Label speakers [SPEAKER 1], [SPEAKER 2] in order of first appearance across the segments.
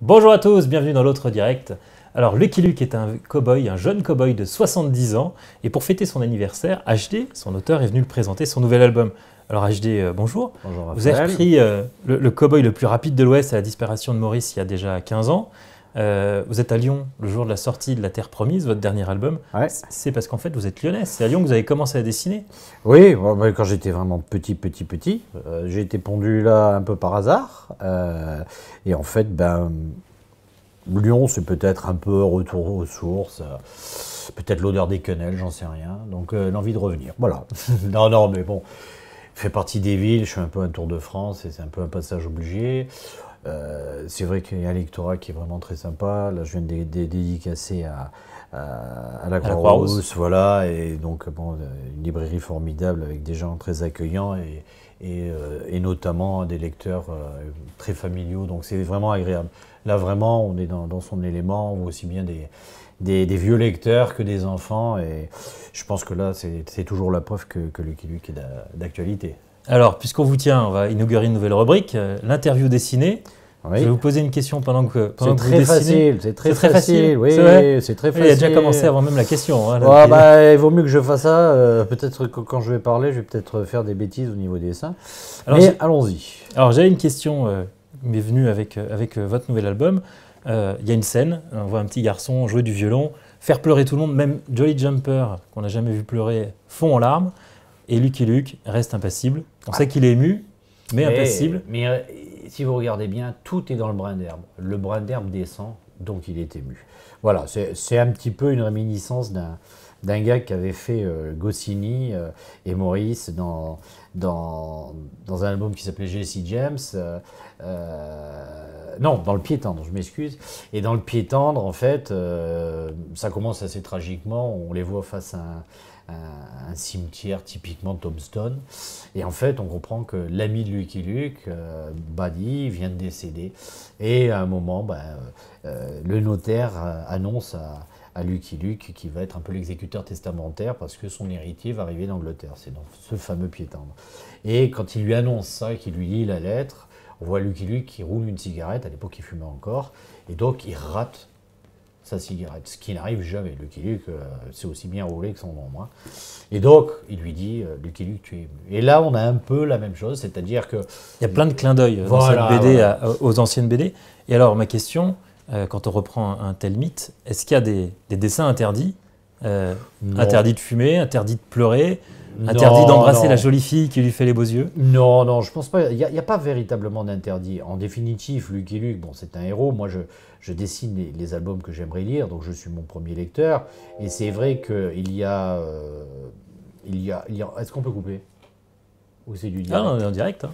[SPEAKER 1] Bonjour à tous, bienvenue dans l'autre direct. Alors Lucky Luke est un cow-boy, un jeune cow-boy de 70 ans, et pour fêter son anniversaire, HD, son auteur, est venu le présenter son nouvel album. Alors HD, euh, bonjour. Bonjour Vous avez écrit euh, « le, le cow-boy le plus rapide de l'Ouest à la disparition de Maurice il y a déjà 15 ans. Euh, vous êtes à Lyon le jour de la sortie de La Terre Promise, votre dernier album. C'est parce qu'en fait, vous êtes lyonnaise. C'est
[SPEAKER 2] à Lyon que vous avez commencé à dessiner. Oui, quand j'étais vraiment petit, petit, petit, euh, j'ai été pondu là un peu par hasard. Euh, et en fait, ben, Lyon, c'est peut-être un peu retour aux sources. Peut-être l'odeur des quenelles, j'en sais rien. Donc l'envie de revenir. Voilà. non, non, mais bon, fait partie des villes. Je suis un peu un tour de France et c'est un peu un passage obligé. Euh, c'est vrai qu'il y a un lectorat qui est vraiment très sympa. Là, je viens de dédicacer à, la Croix-Rousse. Voilà, et donc, euh, une librairie formidable avec des gens très accueillants et, euh, notamment des lecteurs très familiaux. Donc, c'est vraiment agréable. Là, vraiment, on est dans, son élément, on voit aussi bien des, vieux lecteurs que des enfants. Et je pense que là, c'est toujours la preuve que, que Lucky est d'actualité.
[SPEAKER 1] Alors, puisqu'on vous tient, on va inaugurer une nouvelle rubrique, euh, l'interview dessinée. Je vais vous poser une question pendant que, vous dessinez. C'est très, facile, c'est très facile. c'est très facile. Il a déjà commencé avant même la question. Hein, hein.
[SPEAKER 2] bah, il vaut mieux que je fasse ça. Euh, peut-être que quand je vais parler, je vais peut-être faire des bêtises au niveau des dessins. mais allons-y.
[SPEAKER 1] Alors j'avais une question euh, qui m'est venue avec, avec votre nouvel album. Il y a une scène, on voit un petit garçon jouer du violon, faire pleurer tout le monde, même Jolly Jumper, qu'on n'a jamais vu pleurer, fond en larmes. Et Lucky Luke reste impassible. On ah. sait qu'il est ému, mais, impassible.
[SPEAKER 2] Mais euh, si vous regardez bien, tout est dans le brin d'herbe. Le brin d'herbe descend, donc il est ému. Voilà, c'est un petit peu une réminiscence d'un d'un gars avait fait euh, Gossini euh, et Maurice dans, dans, un album qui s'appelait Jesse James. non, dans Le Pied Tendre, je m'excuse. Et dans Le Pied Tendre, en fait, ça commence assez tragiquement. On les voit face à un, un cimetière typiquement Tombstone. Et en fait, on comprend que l'ami de Lucky Luke, euh, Buddy, vient de décéder. Et à un moment, ben, euh, euh, le notaire annonce à, Lucky Luke qui va être un peu l'exécuteur testamentaire parce que son héritier va arriver d'Angleterre. C'est donc ce fameux pied Et quand il lui annonce ça, qu'il lui lit la lettre, on voit Lucky Luke qui roule une cigarette. À l'époque, il fumait encore. Et donc, il rate sa cigarette, ce qui n'arrive jamais. Lucky Luke c'est euh, aussi bien roulé que son nom. Hein. Et donc, il lui dit, euh, Lucky Luke, tu es Et là, on a un peu la même chose, c'est-à-dire que... Il y a plein de clins d'œil euh, dans cette BD
[SPEAKER 1] aux anciennes BD. Et alors, ma question, quand on reprend un, tel mythe, est-ce qu'il y a des, dessins interdits Interdits de fumer, interdits de pleurer Interdit d'embrasser la jolie fille qui lui fait les beaux yeux
[SPEAKER 2] Non, non, je pense pas. Il n'y a, pas véritablement d'interdit. En définitive, Lucky Luke, bon, c'est un héros. Moi, je, je dessine les, albums que j'aimerais lire, donc je suis mon premier lecteur. Et c'est vrai qu'il euh, y a. il y a, Est-ce qu'on peut couper Ou c'est du direct Ah, non, est en direct. Hein.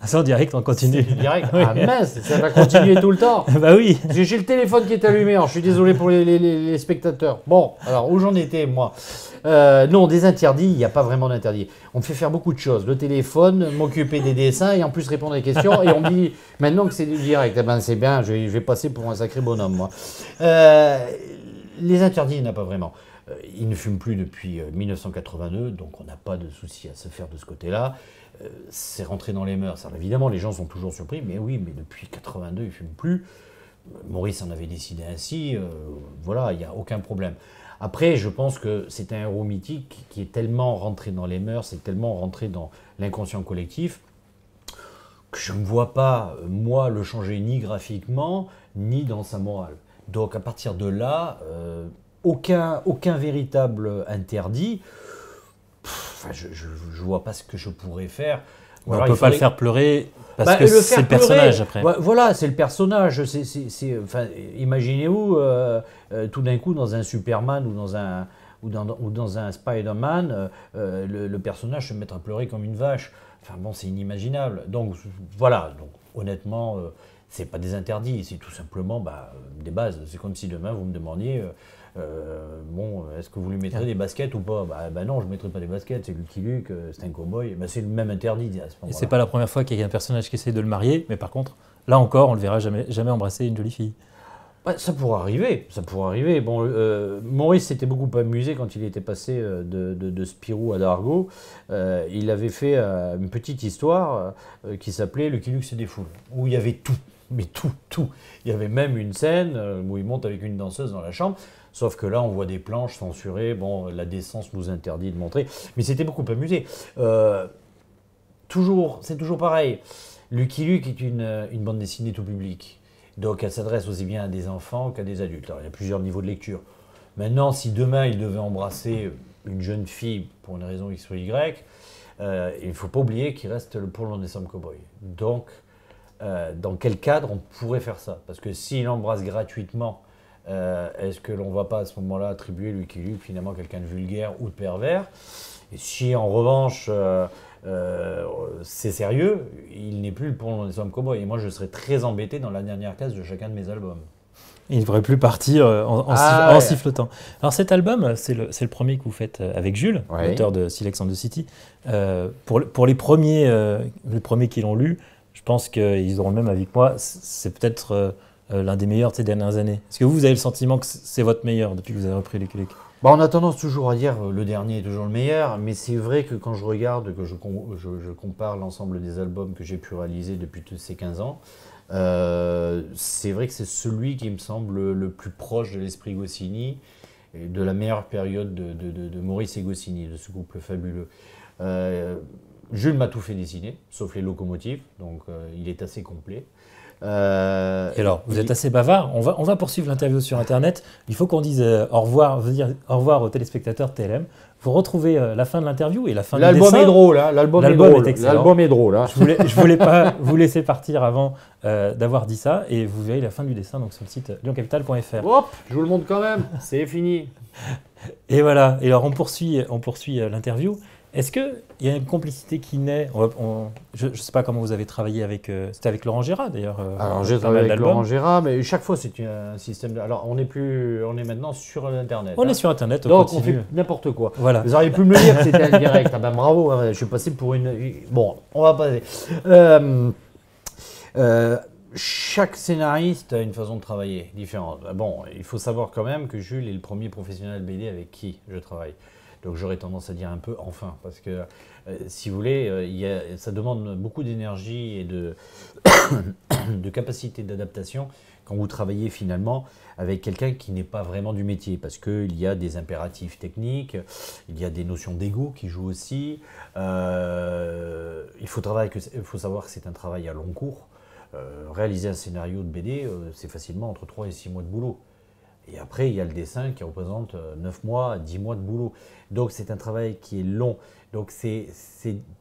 [SPEAKER 1] Ah, c'est en direct, on continue. direct. Ah mince, ça va continuer tout le temps. bah
[SPEAKER 2] oui. J'ai le téléphone qui est allumé, je suis désolé pour les, les, spectateurs. Bon, alors où j'en étais, moi euh, Non, des interdits, il n'y a pas vraiment d'interdit. On me fait faire beaucoup de choses. Le téléphone, m'occuper des dessins et en plus répondre à des questions. Et on me dit, maintenant que c'est du direct, eh ben, c'est bien, je vais, passer pour un sacré bonhomme, moi. Euh, les interdits, il n'y en a pas vraiment euh, il ne fume plus depuis 1982, donc on n'a pas de souci à se faire de ce côté-là c'est rentré dans les mœurs. Alors, évidemment, les gens sont toujours surpris, mais oui, mais depuis 82, il ne fume plus. Maurice en avait décidé ainsi, euh, voilà, il n'y a aucun problème. Après, je pense que c'est un héros mythique qui est tellement rentré dans les mœurs, c'est tellement rentré dans l'inconscient collectif, que je ne vois pas, moi, le changer ni graphiquement, ni dans sa morale. Donc à partir de là, euh, aucun véritable interdit je, ne vois pas ce que je pourrais faire. on ne peut pas bah, le faire pleurer parce que c'est le personnage après. Voilà, c'est le personnage. Imaginez-vous euh, euh, tout d'un coup dans un Superman ou dans un, ou dans, un Spider-Man, euh, le, personnage se mettre à pleurer comme une vache. Enfin bon, c'est inimaginable. Donc voilà, donc, honnêtement, c'est pas des interdits, c'est tout simplement bah, des bases. C'est comme si demain vous me demandiez euh, bon, est-ce que vous lui mettrez des baskets ou pas bah, bah, non, je ne mettrai pas des baskets, c'est le Luke, euh, c'est un cowboy, bah, c'est le même interdit à ce moment-là. Et c'est pas
[SPEAKER 1] la première fois qu'il y a un personnage qui essaie de le marier, mais par contre, là encore, on le verra jamais, jamais embrasser une jolie fille. Bah, ça pourrait
[SPEAKER 2] arriver, ça pourrait arriver. Bon, euh, Maurice s'était beaucoup amusé quand il était passé de, Spirou à Dargo. il avait fait une petite histoire qui s'appelait Le Lucky c'est des foules où il y avait tout, mais tout, tout. Il y avait même une scène où il monte avec une danseuse dans la chambre. Sauf que là, on voit des planches censurées. Bon, la décence nous interdit de montrer. Mais c'était beaucoup amusé. Euh, toujours, c'est toujours pareil. Lucky Luke est euh, une, bande dessinée tout public. Donc elle s'adresse aussi bien à des enfants qu'à des adultes. Alors il y a plusieurs niveaux de lecture. Maintenant, si demain il devait embrasser une jeune fille pour une raison X ou Y, euh, il ne faut pas oublier qu'il reste le pour des décembre cowboy. Donc, dans quel cadre on pourrait faire ça Parce que s'il embrasse gratuitement euh, est-ce que l'on ne va pas à ce moment-là attribuer lui qui lui finalement quelqu'un de vulgaire ou de pervers Et si en revanche euh, euh, c'est sérieux, il n'est plus le pont des hommes moi. Et moi je serais très embêté dans la dernière case de chacun de mes albums.
[SPEAKER 1] Il ne devrait plus partir en, ah sifflotant. Alors cet album, c'est le, premier que vous faites avec Jules, auteur l'auteur de Silex and the City. Pour, les premiers, les premiers qui l'ont lu, je pense qu'ils auront le même avis que moi. C'est peut-être euh, l'un des meilleurs ces dernières années. Est-ce que vous, avez le sentiment que c'est votre meilleur depuis que vous avez repris les clés.
[SPEAKER 2] bah, On a tendance toujours à dire euh, le dernier est toujours le meilleur, mais c'est vrai que quand je regarde, que je, je, compare l'ensemble des albums que j'ai pu réaliser depuis tous ces 15 ans, euh, c'est vrai que c'est celui qui me semble le plus proche de l'esprit Goscinny et de la meilleure période de, Maurice et Goscinny, de ce couple fabuleux. Jules m'a tout fait dessiner, sauf les locomotives, donc il est assez complet. Euh, et alors, vous êtes assez
[SPEAKER 1] bavard. On va, on va poursuivre l'interview sur Internet. Il faut qu'on dise euh, au revoir, au revoir aux téléspectateurs TLM. Vous retrouvez euh, la fin de l'interview et la fin de hein. L'album est drôle, l'album est drôle. L'album est drôle. Je voulais, voulais pas vous laisser partir avant d'avoir dit ça. Et vous verrez la fin du dessin donc sur le site lioncapital.fr. Hop, je vous le montre quand même. C'est fini. Et voilà. Et alors, on poursuit, on poursuit l'interview. Est-ce qu'il y a une complicité qui naît Je ne sais pas comment vous avez travaillé avec. Euh, c'était avec Laurent Gérard d'ailleurs. Euh, alors j'ai travaillé avec Laurent
[SPEAKER 2] Gérard, mais chaque fois c'est un système. alors on est plus, on est maintenant sur internet. On est hein. sur internet. On Donc on fait n'importe quoi. Voilà. Vous auriez pu me le dire, c'était en direct. Ah ben bravo, hein, je suis passé pour une. Bon, on va passer. Euh, chaque scénariste a une façon de travailler différente. Bon, il faut savoir quand même que Jules est le premier professionnel BD avec qui je travaille. Donc j'aurais tendance à dire un peu enfin, parce que euh, si vous voulez, euh, ça demande beaucoup d'énergie et de, capacité d'adaptation quand vous travaillez finalement avec quelqu'un qui n'est pas vraiment du métier, parce qu'il y a des impératifs techniques, il y a des notions d'ego qui jouent aussi. Euh, il, faut il faut savoir que c'est un travail à long cours. réaliser un scénario de BD, c'est facilement entre 3 et 6 mois de boulot. Et après, il y a le dessin qui représente 9 euh, mois, 10 mois de boulot. Donc c'est un travail qui est long. Donc c'est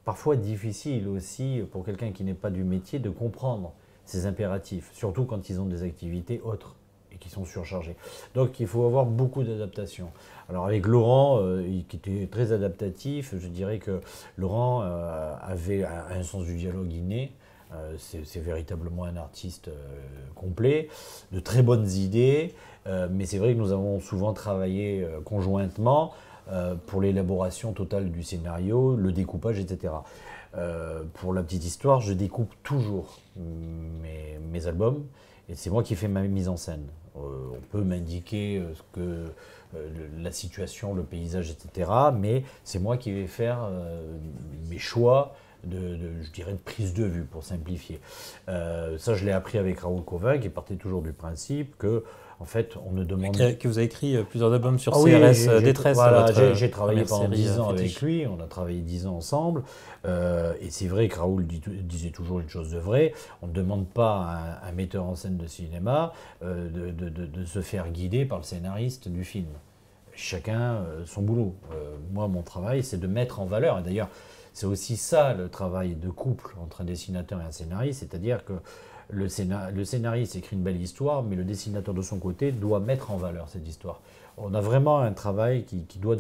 [SPEAKER 2] parfois difficile aussi pour quelqu'un qui n'est pas du métier de comprendre ces impératifs, surtout quand ils ont des activités autres et qui sont surchargées. Donc il faut avoir beaucoup d'adaptation. Alors avec Laurent, euh, qui était très adaptatif, je dirais que Laurent euh, avait un, sens du dialogue inné. Euh, c'est véritablement un artiste euh, complet, de très bonnes idées, euh, mais c'est vrai que nous avons souvent travaillé conjointement pour l'élaboration totale du scénario, le découpage, etc. pour la petite histoire, je découpe toujours mes, albums et c'est moi qui fais ma mise en scène. on peut m'indiquer la situation, le paysage, etc. Mais c'est moi qui vais faire mes choix de, je dirais, de prise de vue, pour simplifier. Euh, ça, je l'ai appris avec Raoul Kovac qui partait toujours du principe que, en fait, on ne demande... Que,
[SPEAKER 1] vous avez écrit euh, plusieurs albums sur ah CRS euh, Détresse. Voilà, j'ai travaillé pendant dix ans avec
[SPEAKER 2] lui, on a travaillé dix ans ensemble, et c'est vrai que Raoul disait toujours une chose de vraie, on ne demande pas à un, metteur en scène de cinéma de, se faire guider par le scénariste du film chacun son boulot. moi, mon travail, c'est de mettre en valeur. Et d'ailleurs, c'est aussi ça le travail de couple entre un dessinateur et un scénariste, c'est-à-dire que le, scénariste écrit une belle histoire, mais le dessinateur de son côté doit mettre en valeur cette histoire. On a vraiment un travail qui, euh,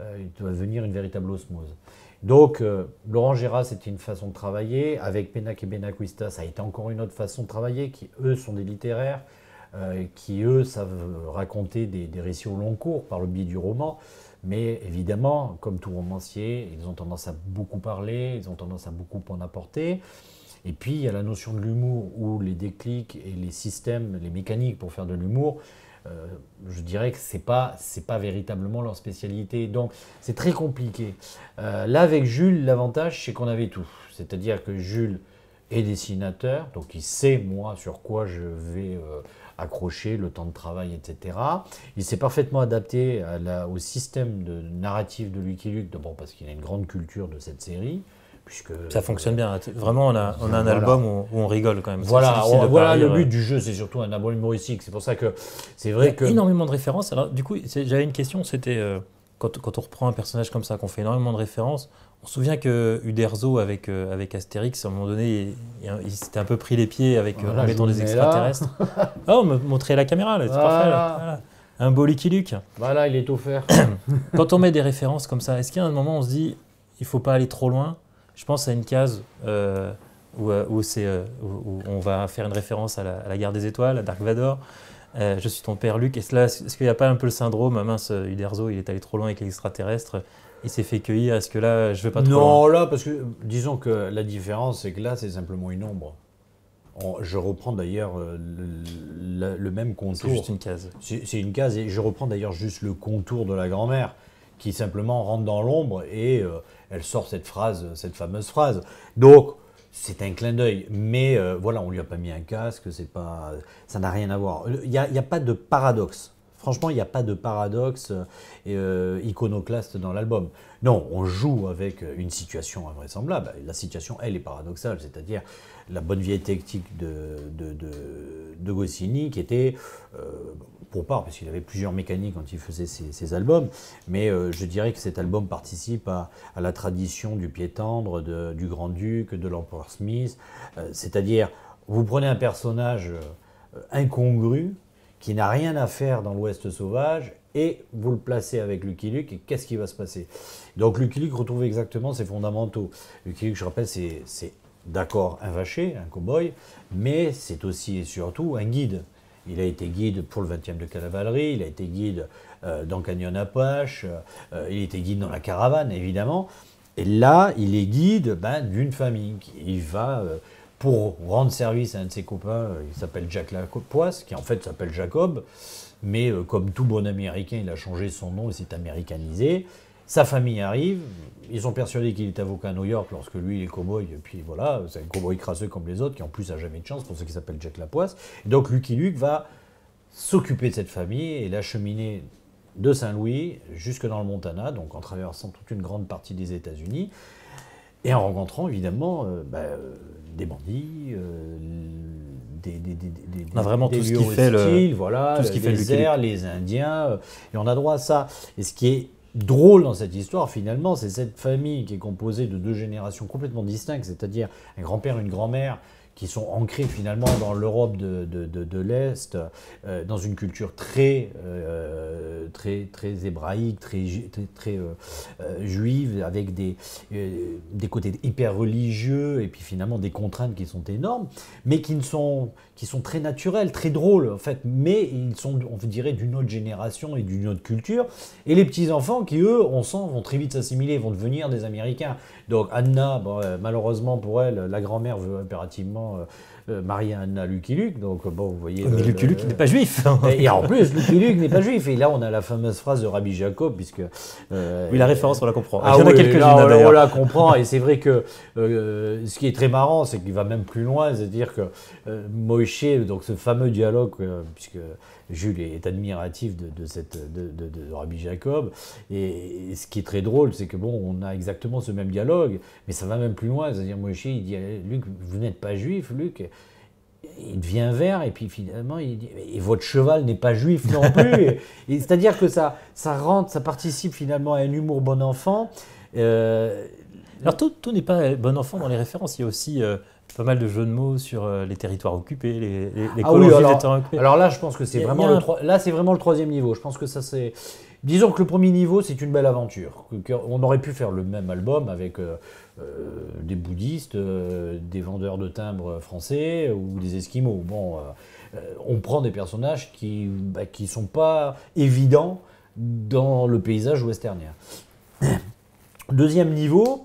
[SPEAKER 2] euh, doit, devenir, une véritable osmose. Donc, euh, Laurent Gérard, c'était une façon de travailler. Avec Pénac et Benacquista, ça a été encore une autre façon de travailler, qui eux sont des littéraires, qui eux savent raconter des, des, récits au long cours par le biais du roman. Mais évidemment, comme tout romancier, ils ont tendance à beaucoup parler, ils ont tendance à beaucoup en apporter. Et puis, il y a la notion de l'humour où les déclics et les systèmes, les mécaniques pour faire de l'humour, euh, je dirais que ce n'est pas, pas véritablement leur spécialité. Donc, c'est très compliqué. Euh, là, avec Jules, l'avantage, c'est qu'on avait tout. C'est-à-dire que Jules, et dessinateur, donc il sait, moi, sur quoi je vais euh, accrocher, le temps de travail, etc. Il s'est parfaitement adapté à la, au système de narratif de Lucky Luke, d'abord parce qu'il a une grande culture de cette série. Puisque, ça fonctionne bien. Vraiment, on a, on a un album où, on rigole quand même. Voilà, voilà le but du jeu, c'est surtout un album humoristique. C'est pour ça que
[SPEAKER 1] c'est vrai y a que. Énormément de références. Alors, du coup, j'avais une question c'était euh, quand, quand, on reprend un personnage comme ça, qu'on fait énormément de références, on se souvient que Uderzo avec, euh, avec Astérix, à un moment donné, il, s'était un peu pris les pieds avec euh, mettant des extraterrestres. oh, montrer la caméra,
[SPEAKER 2] c'est parfait.
[SPEAKER 1] Un beau Lucky Luke.
[SPEAKER 2] Voilà, il est offert.
[SPEAKER 1] Quand on met des références comme ça, est-ce qu'il y a un moment où on se dit, il faut pas aller trop loin Je pense à une case euh, où, on va faire une référence à la, à guerre des étoiles, à Dark Vador. je suis ton père Luc. Est-ce qu'il n'y a pas un peu le syndrome, ah, mince, Uderzo, il est allé trop loin avec les extraterrestres il s'est fait cueillir Est-ce que là, je vais pas trop. Non,
[SPEAKER 2] là, parce que disons que la différence, c'est que là, c'est simplement une ombre. je reprends d'ailleurs euh, le, même contour. C'est juste une case. C'est une case, et je reprends d'ailleurs juste le contour de la grand-mère qui simplement rentre dans l'ombre et euh, elle sort cette phrase, cette fameuse phrase. Donc, c'est un clin d'œil, mais euh, voilà, on lui a pas mis un casque, c'est pas, ça n'a rien à voir. Il n'y a, pas de paradoxe. Franchement, il n'y a pas de paradoxe euh, euh, iconoclaste dans l'album. Non, on joue avec euh, une situation invraisemblable. La situation, elle, est paradoxale, c'est-à-dire la bonne vieille technique de, de, qui était, pour part, parce qu'il avait plusieurs mécaniques quand il faisait ses, albums, mais je dirais que cet album participe à, à la tradition du pied tendre, du grand-duc, de l'empereur Smith, c'est-à-dire, vous prenez un personnage incongru, qui n'a rien à faire dans l'Ouest sauvage, et vous le placez avec Lucky Luke, et qu'est-ce qui va se passer Donc Lucky Luke retrouve exactement ses fondamentaux. Lucky Luke, je rappelle, c'est d'accord un vaché, un cow-boy, mais c'est aussi et surtout un guide. Il a été guide pour le 20e de cavalerie, il a été guide euh, dans Canyon Apache, euh, il a été guide dans la caravane, évidemment. Et là, il est guide ben, d'une famille. Il va... Euh, pour rendre service à un de ses copains, euh, il s'appelle Jack Lapoisse, qui en fait s'appelle Jacob, mais euh, comme tout bon américain, il a changé son nom, et s'est américanisé. Sa famille arrive, ils sont persuadés qu'il est avocat à New York lorsque lui il est cow et puis voilà, c'est un cow-boy crasseux comme les autres, qui en plus a jamais de chance pour ce qui s'appelle Jack Lapoisse. donc Lucky Luke va s'occuper de cette famille et l'acheminer de Saint-Louis jusque dans le Montana, donc en traversant toute une grande partie des États-Unis, et en rencontrant évidemment euh, bah, des bandits, euh, des, on a ah, vraiment tout ce qui fait le voilà, tout ce qui fait le les Indiens, euh, et on a droit à ça. Et ce qui est drôle dans cette histoire, finalement, c'est cette famille qui est composée de deux générations complètement distinctes, c'est-à-dire un grand-père, une grand-mère qui sont ancrés finalement dans l'Europe de, de, de, l'Est, euh, dans une culture très, euh, très, très hébraïque, très, très, euh, juive, avec des, des côtés hyper religieux, et puis finalement des contraintes qui sont énormes, mais qui, ne sont, qui sont très naturelles, très drôles en fait, mais ils sont, on dirait, d'une autre génération et d'une autre culture. Et les petits-enfants qui, eux, on sent, vont très vite s'assimiler, vont devenir des Américains. Donc Anna, malheureusement pour elle, la grand-mère veut impérativement évidemment euh, euh, Anna Lucky Luke. Donc, euh, bon, vous voyez. Lucky Luke n'est pas juif. et en plus, Lucky Luke n'est pas juif. Et là, on a la fameuse phrase de Rabbi Jacob, puisque. oui, la référence, on la comprend. Ah ah, on, la comprend. et c'est vrai que ce qui est très marrant, c'est qu'il va même plus loin. C'est-à-dire que Moïse, donc ce fameux dialogue, puisque Jules est admiratif de, cette, de, de, Rabbi Jacob. Et, ce qui est très drôle, c'est que bon, on a exactement ce même dialogue, mais ça va même plus loin. C'est-à-dire, Moshe, il dit eh, Luc, vous n'êtes pas juif, Luc il devient vert et puis finalement il dit et votre cheval n'est pas juif non plus c'est à dire que ça ça rentre ça participe finalement à un humour bon enfant euh, alors tout, n'est pas bon enfant dans les références il y a aussi euh,
[SPEAKER 1] pas mal de jeux de mots sur euh, les territoires occupés, les, ah colonies les alors, là, je pense que c'est vraiment, le,
[SPEAKER 2] là, c'est vraiment le troisième niveau. Je pense que ça, c'est. Disons que le premier niveau, c'est une belle aventure. On aurait pu faire le même album avec euh, euh, des bouddhistes, des vendeurs de timbres français ou des esquimaux. Bon, on prend des personnages qui ne bah, sont pas évidents dans le paysage westernien. Deuxième niveau,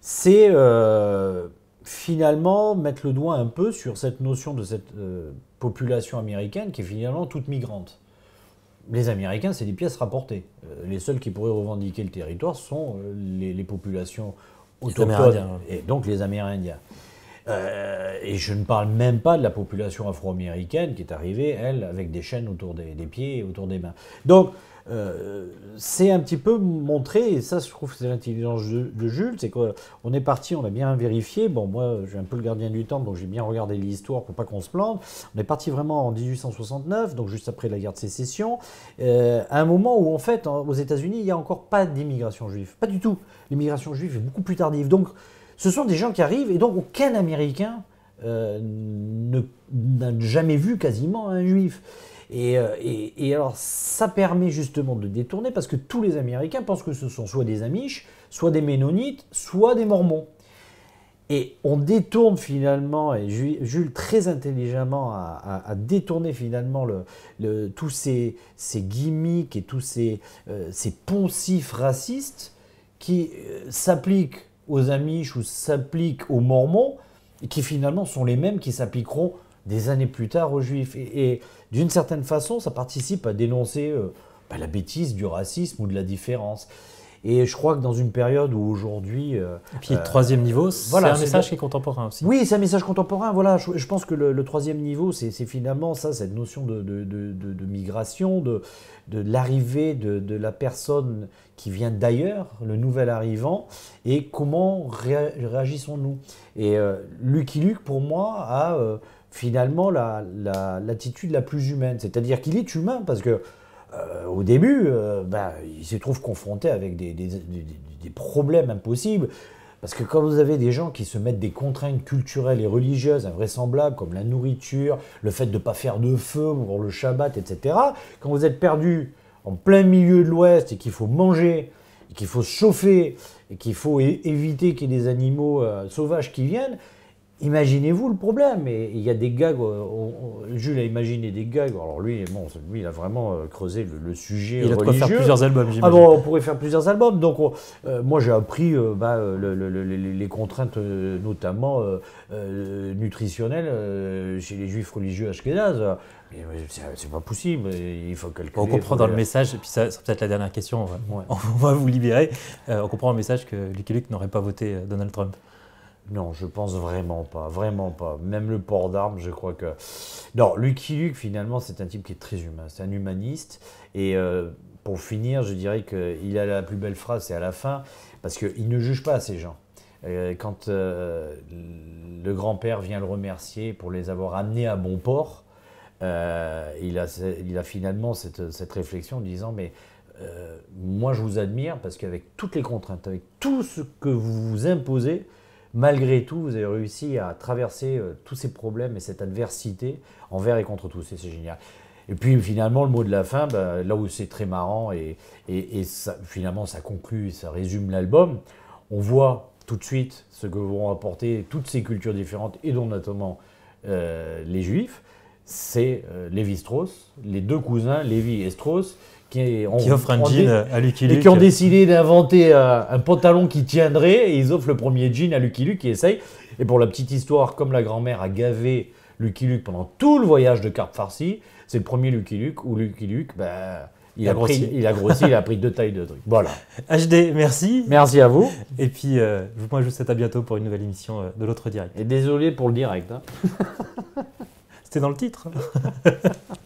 [SPEAKER 2] c'est finalement mettre le doigt un peu sur cette notion de cette euh, population américaine qui est finalement toute migrante. Les Américains, c'est des pièces rapportées. Euh, les seuls qui pourraient revendiquer le territoire sont euh, les, populations autochtones, et donc les Amérindiens. et je ne parle même pas de la population afro-américaine qui est arrivée, elle, avec des chaînes autour des, des pieds et autour des mains. Donc, euh, c'est un petit peu montré, et ça je trouve c'est l'intelligence de, Jules, c'est qu'on est parti, on a bien vérifié, bon moi j'ai un peu le gardien du temps, donc j'ai bien regardé l'histoire pour pas qu'on se plante, on est parti vraiment en 1869, donc juste après la guerre de sécession, euh, à un moment où en fait aux États-Unis il n'y a encore pas d'immigration juive, pas du tout, l'immigration juive est beaucoup plus tardive, donc ce sont des gens qui arrivent, et donc aucun Américain euh, n'a jamais vu quasiment un juif. Euh, et, alors, ça permet justement de détourner parce que tous les Américains pensent que ce sont soit des Amish, soit des Ménonites, soit des Mormons. Et on détourne finalement, et Jules très intelligemment a, détourné finalement le, tous ces, gimmicks et tous ces, euh, poncifs racistes qui euh, s'appliquent aux Amish ou s'appliquent aux Mormons, et qui finalement sont les mêmes qui s'appliqueront des années plus tard aux juifs. Et, d'une certaine façon, ça participe à dénoncer euh, bah, la bêtise du racisme ou de la différence. Et je crois que dans une période où aujourd'hui... Euh, et puis le euh, troisième niveau, c'est un message qui est
[SPEAKER 1] contemporain aussi.
[SPEAKER 2] Oui, c'est un message contemporain. Voilà, je, pense que le, troisième niveau, c'est finalement ça, cette notion de, de, de, de migration, de, l'arrivée de, la personne qui vient d'ailleurs, le nouvel arrivant, et comment réagissons-nous. Et Lucky Luke, pour moi, a finalement l'attitude la, plus humaine. C'est-à-dire qu'il est humain parce que euh, au début, euh, ben, il se trouve confronté avec des, problèmes impossibles. Parce que quand vous avez des gens qui se mettent des contraintes culturelles et religieuses invraisemblables, comme la nourriture, le fait de ne pas faire de feu pour le Shabbat, etc., quand vous êtes perdu en plein milieu de l'Ouest et qu'il faut manger, qu'il faut chauffer, et qu'il faut éviter qu'il y ait des animaux euh, sauvages qui viennent, Imaginez-vous le problème. Et il y a des gags. Euh, Jules a imaginé des gags. Alors lui, bon, lui il a vraiment euh, creusé le, sujet il a pu faire plusieurs albums. Ah bon, on pourrait faire plusieurs albums. Donc euh, moi, j'ai appris bah, les contraintes, notamment nutritionnelles, chez les juifs religieux ashkénazes. C'est pas possible, il faut calculer. On comprend dans le
[SPEAKER 1] message, et puis ça, c'est peut-être la dernière question, on va, vous libérer.
[SPEAKER 2] on comprend le message que Lucky Luke n'aurait pas voté Donald Trump. Non, je pense vraiment pas, vraiment pas. Même le port d'armes, je crois que. Non, Lucky Luke, finalement, c'est un type qui est très humain, c'est un humaniste. Et euh, pour finir, je dirais qu'il a la plus belle phrase, c'est à la fin, parce qu'il ne juge pas ces gens. Euh, quand euh, le grand-père vient le remercier pour les avoir amenés à bon port, il a, finalement cette, cette réflexion en disant Mais moi, je vous admire parce qu'avec toutes les contraintes, avec tout ce que vous vous imposez, malgré tout, vous avez réussi à traverser euh, tous ces problèmes et cette adversité envers et contre tous. Et c'est génial. Et puis finalement, le mot de la fin, bah, là où c'est très marrant et, finalement ça conclut, ça résume l'album, on voit tout de suite ce que vont apporter toutes ces cultures différentes, et dont notamment euh, les juifs, c'est euh, Lévi-Strauss, les deux cousins, Lévi et Strauss, qui, offrent un jean à Lucky Luke. Et qui ont décidé d'inventer euh, un pantalon qui tiendrait, et ils offrent le premier jean à Lucky Luke qui essaye. Et pour la petite histoire, comme la grand-mère a gavé Lucky Luke pendant tout le voyage de Carpe Farsi, c'est le premier Lucky Luke où Lucky Luke, ben, il, a il, a grossi. il a pris deux tailles de trucs. Voilà. HD, merci.
[SPEAKER 1] Merci à vous. Et puis, vous euh, je vous souhaite à bientôt pour une nouvelle émission euh, de l'autre direct. Et désolé pour le direct. Hein. C'était dans le titre.